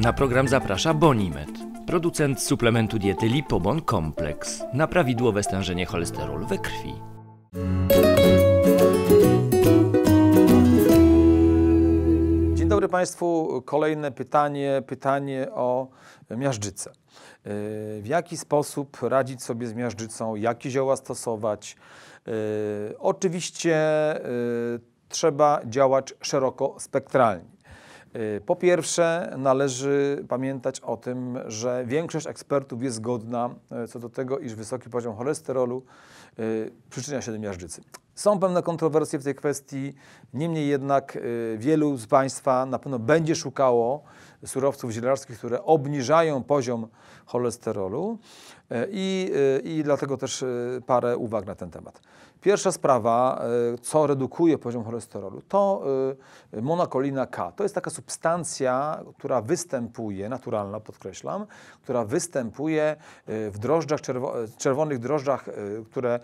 Na program zaprasza Bonimet, producent suplementu diety Lipobon Kompleks na prawidłowe stężenie cholesterolu we krwi. Dzień dobry Państwu. Kolejne pytanie, pytanie o miażdżycę. Y, w jaki sposób radzić sobie z miażdżycą, jakie zioła stosować? Y, oczywiście y, trzeba działać szeroko spektralnie. Y, po pierwsze, należy pamiętać o tym, że większość ekspertów jest zgodna y, co do tego, iż wysoki poziom cholesterolu y, przyczynia się do miażdżycy. Są pewne kontrowersje w tej kwestii, niemniej jednak wielu z Państwa na pewno będzie szukało surowców zielarskich, które obniżają poziom cholesterolu e, i, e, i dlatego też e, parę uwag na ten temat. Pierwsza sprawa, co redukuje poziom cholesterolu, to monokolina K. To jest taka substancja, która występuje, naturalna podkreślam, która występuje w drożdżach, czerwonych drożdżach, które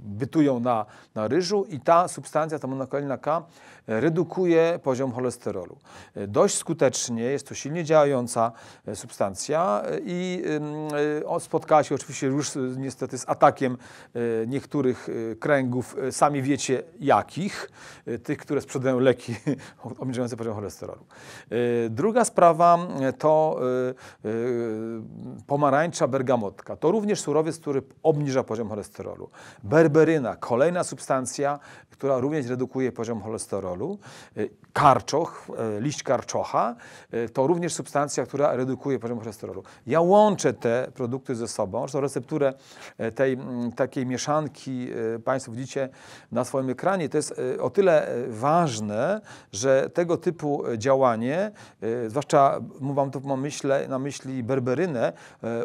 bytują na, na ryżu i ta substancja, ta monokolina K redukuje poziom cholesterolu. Dość skutecznie skutecznie, jest to silnie działająca e, substancja e, i e, spotkała się oczywiście już niestety z atakiem niektórych kręgów, sami wiecie jakich, tych, które sprzedają leki obniżające poziom cholesterolu. Druga sprawa to pomarańcza bergamotka. To również surowiec, który obniża poziom cholesterolu. Berberyna, kolejna substancja, która również redukuje poziom cholesterolu. Karczoch, liść karczocha, Y, to również substancja, która redukuje poziom cholesterolu. Ja łączę te produkty ze sobą, zresztą recepturę y, tej mm, takiej mieszanki y, Państwo widzicie na swoim ekranie. To jest o tyle ważne, że tego typu działanie, zwłaszcza mam tu na myśli berberynę,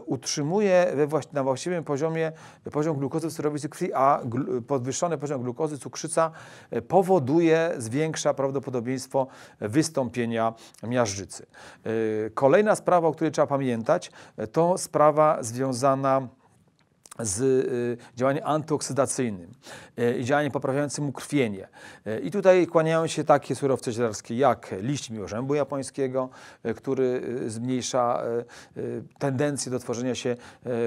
utrzymuje na właściwym poziomie poziom glukozy w surowicy krwi, a podwyższony poziom glukozy, cukrzyca powoduje, zwiększa prawdopodobieństwo wystąpienia miażdżycy Miażdżycy. Y, kolejna sprawa, o której trzeba pamiętać, y, to sprawa związana z y, działaniem antyoksydacyjnym y, i działaniem poprawiającym ukrwienie. Y, I tutaj kłaniają się takie surowce zielarskie jak liść miłożębu japońskiego, który zmniejsza tendencję do tworzenia się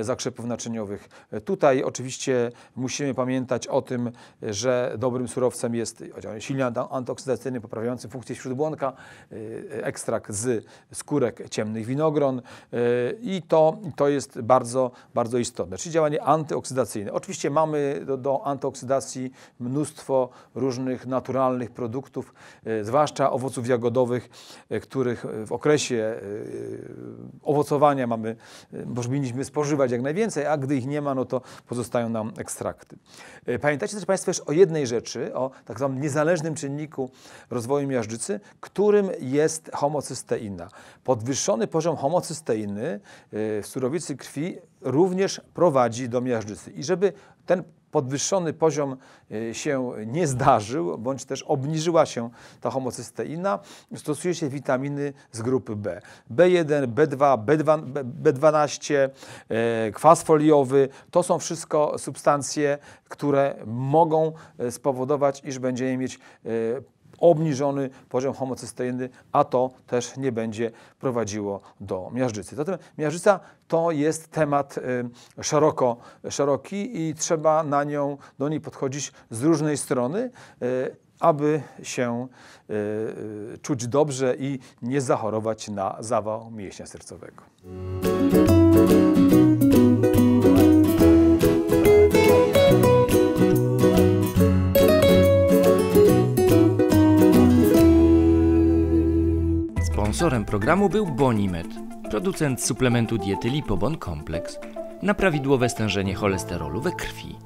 zakrzepów naczyniowych. Tutaj oczywiście musimy pamiętać o tym, że dobrym surowcem jest silnie antyoksydacyjny poprawiający funkcję śródbłonka, ekstrakt z skórek ciemnych winogron i to, to jest bardzo, bardzo istotne. Czyli działanie antyoksydacyjne. Oczywiście mamy do, do antyoksydacji mnóstwo różnych naturalnych produktów, e, zwłaszcza owoców jagodowych, e, których e, w okresie owocowania mamy, powinniśmy spożywać jak najwięcej, a gdy ich nie ma, no to pozostają nam ekstrakty. Pamiętajcie też Państwo jeszcze o jednej rzeczy, o tak zwanym niezależnym czynniku rozwoju miażdżycy, którym jest homocysteina. Podwyższony poziom homocysteiny w surowicy krwi również prowadzi do miażdżycy. I żeby ten podwyższony poziom e, się nie zdarzył, bądź też obniżyła się ta homocysteina, stosuje się witaminy z grupy B. B1, B2, B12, kwas foliowy, to są wszystko substancje, które mogą e, spowodować, iż będziemy mieć e, obniżony poziom homocysteiny, a to też nie będzie prowadziło do miażdżycy. Zatem miażdżyca to jest temat y, szeroko, szeroki i trzeba na nią, do niej podchodzić z różnej strony. Y, aby się y, czuć dobrze i nie zachorować na zawał mięśnia sercowego. Sponsorem programu był Bonimed, producent suplementu diety Lipobon Kompleks na prawidłowe stężenie cholesterolu we krwi.